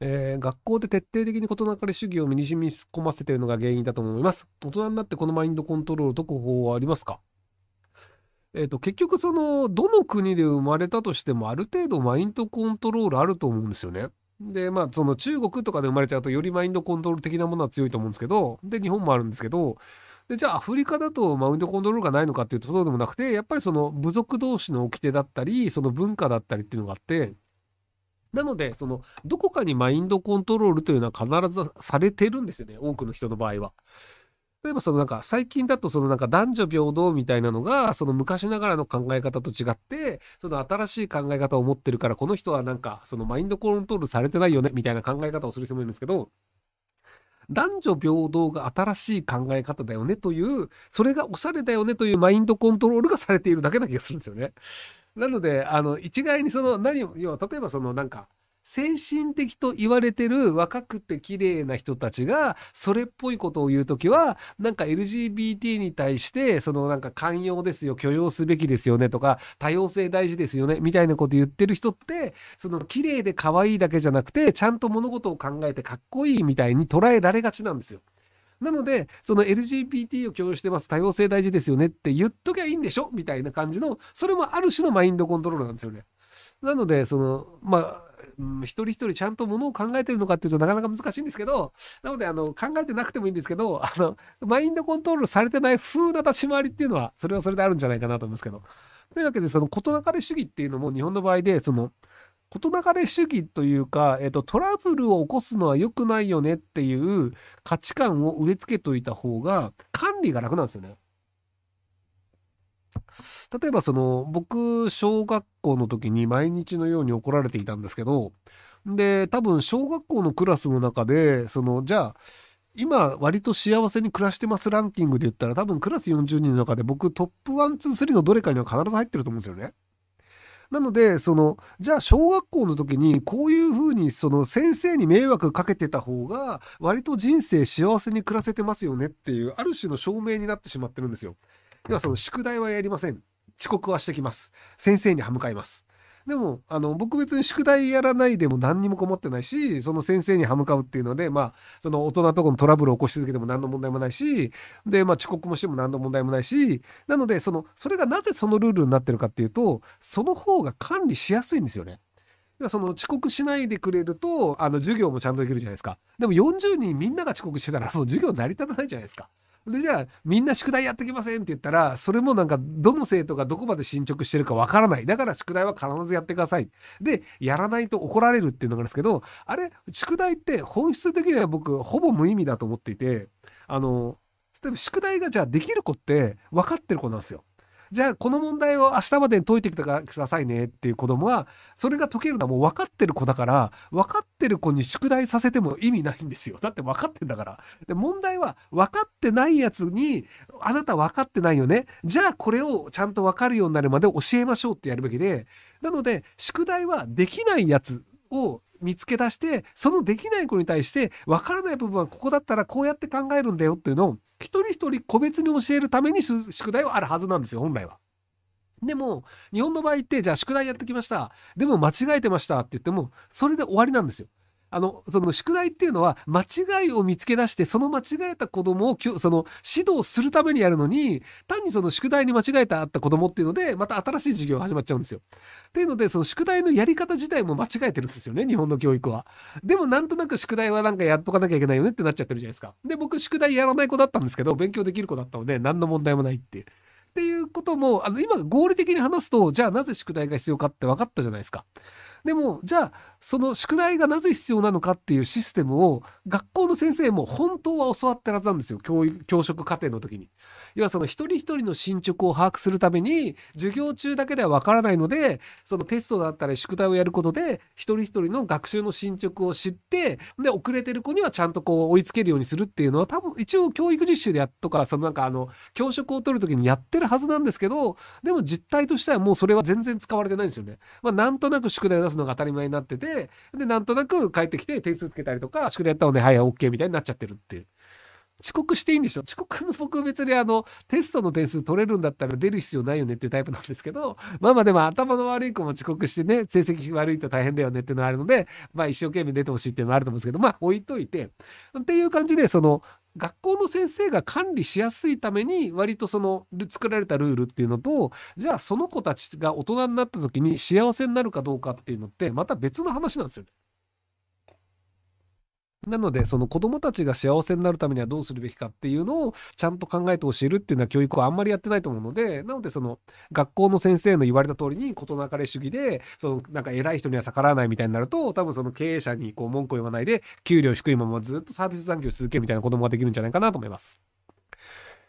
えー、学校で徹底的に事なかれ主義を身に染み込ませているのが原因だと思います。大人になってこのマインドコントロールを解く方法はありますかえーと、と結局そのどの国で生まれたとしてもある程度マインドコントロールあると思うんですよね。でまあその中国とかで生まれちゃうとよりマインドコントロール的なものは強いと思うんですけどで日本もあるんですけどでじゃあアフリカだとマウンドコントロールがないのかっていうとそうでもなくてやっぱりその部族同士の掟だったりその文化だったりっていうのがあってなので、その、どこかにマインドコントロールというのは必ずされてるんですよね、多くの人の場合は。例えばそのなんか最近だとそのなんか男女平等みたいなのがその昔ながらの考え方と違ってその新しい考え方を持ってるからこの人はなんかそのマインドコントロールされてないよねみたいな考え方をする人もいるんですけど男女平等が新しい考え方だよねという、それがおしゃれだよねというマインドコントロールがされているだけな気がするんですよね。なので、あの、一概にその、何を、要は、例えばその、なんか、先進的と言われてる若くて綺麗な人たちが、それっぽいことを言うときは、なんか LGBT に対して、そのなんか寛容ですよ、許容すべきですよねとか、多様性大事ですよね、みたいなこと言ってる人って、その綺麗で可愛いだけじゃなくて、ちゃんと物事を考えてかっこいいみたいに捉えられがちなんですよ。なので、その LGBT を共有してます、多様性大事ですよねって言っときゃいいんでしょみたいな感じの、それもある種のマインドコントロールなんですよね。なので、その、まあ、うん、一人一人ちゃんとものを考えてるのかっていうとなかなか難しいんですけど、なので、あの、考えてなくてもいいんですけど、あの、マインドコントロールされてない風な立ち回りっていうのは、それはそれであるんじゃないかなと思うんですけど。というわけで、その、事なかれ主義っていうのも日本の場合で、その、事なかれ主義というか、えっと、トラブルを起こすのは良くないよねっていう価値観を植え付けといた方が、管理が楽なんですよね。例えばその僕小学校の時に毎日のように怒られていたんですけどで多分小学校のクラスの中でそのじゃあ今割と幸せに暮らしてますランキングで言ったら多分クラス40人の中で僕トップ123のどれかには必ず入ってると思うんですよね。なのでそのじゃあ小学校の時にこういうふうにその先生に迷惑かけてた方が割と人生幸せに暮らせてますよねっていうある種の証明になってしまってるんですよ。ではその宿題はやりません。遅刻はしてきます。先生に歯向かいます。でも、あの、僕別に宿題やらないでも何にも困ってないし、その先生に歯向かうっていうので、まあ、その大人とこのトラブルを起こし続けても何の問題もないし、で、まあ遅刻もしても何の問題もないし、なので、その、それがなぜそのルールになってるかっていうと、その方が管理しやすいんですよね。その遅刻しないでくれると、あの、授業もちゃんとできるじゃないですか。でも40人みんなが遅刻してたらもう授業成り立たないじゃないですか。でじゃあみんな宿題やってきませんって言ったらそれもなんかどの生徒がどこまで進捗してるかわからないだから宿題は必ずやってくださいでやらないと怒られるっていうのがあるんですけどあれ宿題って本質的には僕ほぼ無意味だと思っていてあの例えば宿題がじゃあできる子って分かってる子なんですよ。じゃあこの問題を明日までに解いてきくださいねっていう子供はそれが解けるのはもう分かってる子だから分かってる子に宿題させても意味ないんですよだって分かってんだからで問題は分かってないやつにあなた分かってないよねじゃあこれをちゃんと分かるようになるまで教えましょうってやるべきでなので宿題はできないやつを見つけ出してそのできない子に対して分からない部分はここだったらこうやって考えるんだよっていうのを一人一人個別に教えるために宿題はあるはずなんですよ本来は。でも日本の場合ってじゃあ宿題やってきましたでも間違えてましたって言ってもそれで終わりなんですよ。あのその宿題っていうのは間違いを見つけ出してその間違えた子供をその指導するためにやるのに単にその宿題に間違えたあった子供っていうのでまた新しい授業が始まっちゃうんですよ。っていうのでその宿題のやり方自体も間違えてるんですよね日本の教育は。でもなんとなく宿題はなんかやっとかなきゃいけないよねってなっちゃってるじゃないですか。で僕宿題やらない子だったんですけど勉強できる子だったので何の問題もないっていう。っていうこともあの今合理的に話すとじゃあなぜ宿題が必要かって分かったじゃないですか。でもじゃあその宿題がなぜ必要なのかっていうシステムを学校の先生も本当は教わってるはずなんですよ教教職課程の時に。要はその一人一人の進捗を把握するために、授業中だけではわからないので、そのテストだったり宿題をやることで、一人一人の学習の進捗を知って、で、遅れてる子にはちゃんとこう追いつけるようにするっていうのは、多分一応教育実習でやっとか、そのなんかあの、教職を取る時にやってるはずなんですけど、でも実態としてはもうそれは全然使われてないんですよね。まあ、なんとなく宿題を出すのが当たり前になってて、で、なんとなく帰ってきて点数つけたりとか、宿題やったので、はい、はい、OK みたいになっちゃってるっていう。遅刻していいんでしょ遅刻の僕別にあのテストの点数取れるんだったら出る必要ないよねっていうタイプなんですけどまあまあでも頭の悪い子も遅刻してね成績悪いと大変だよねっていうのがあるのでまあ一生懸命出てほしいっていうのはあると思うんですけどまあ置いといてっていう感じでその学校の先生が管理しやすいために割とその作られたルールっていうのとじゃあその子たちが大人になった時に幸せになるかどうかっていうのってまた別の話なんですよね。なので、その子供たちが幸せになるためにはどうするべきかっていうのをちゃんと考えて教えるっていうのは教育はあんまりやってないと思うので、なのでその学校の先生の言われた通りに事なかれ主義で、そのなんか偉い人には逆らわないみたいになると、多分その経営者にこう文句を言わないで、給料低いままずっとサービス残業続けるみたいな子供ができるんじゃないかなと思います。